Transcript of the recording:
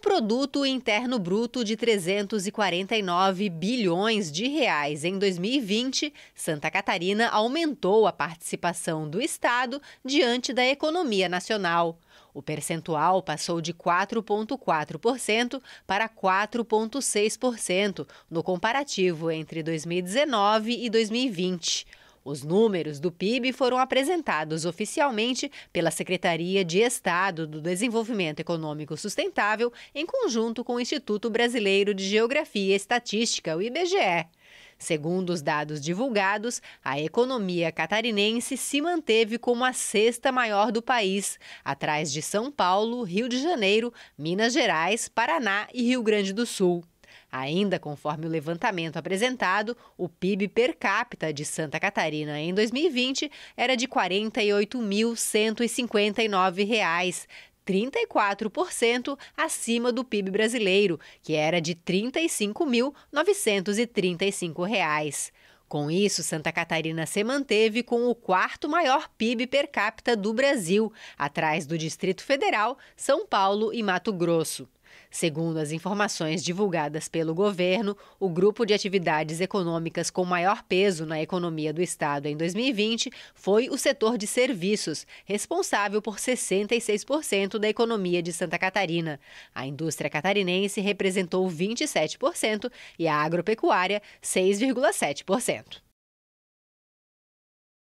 um produto interno bruto de 349 bilhões de reais em 2020, Santa Catarina aumentou a participação do estado diante da economia nacional. O percentual passou de 4,4% para 4,6% no comparativo entre 2019 e 2020. Os números do PIB foram apresentados oficialmente pela Secretaria de Estado do Desenvolvimento Econômico Sustentável, em conjunto com o Instituto Brasileiro de Geografia e Estatística, o IBGE. Segundo os dados divulgados, a economia catarinense se manteve como a sexta maior do país, atrás de São Paulo, Rio de Janeiro, Minas Gerais, Paraná e Rio Grande do Sul. Ainda conforme o levantamento apresentado, o PIB per capita de Santa Catarina em 2020 era de R$ 48.159, 34% acima do PIB brasileiro, que era de R$ 35.935. Com isso, Santa Catarina se manteve com o quarto maior PIB per capita do Brasil, atrás do Distrito Federal, São Paulo e Mato Grosso. Segundo as informações divulgadas pelo governo, o grupo de atividades econômicas com maior peso na economia do estado em 2020 foi o setor de serviços, responsável por 66% da economia de Santa Catarina. A indústria catarinense representou 27% e a agropecuária 6,7%.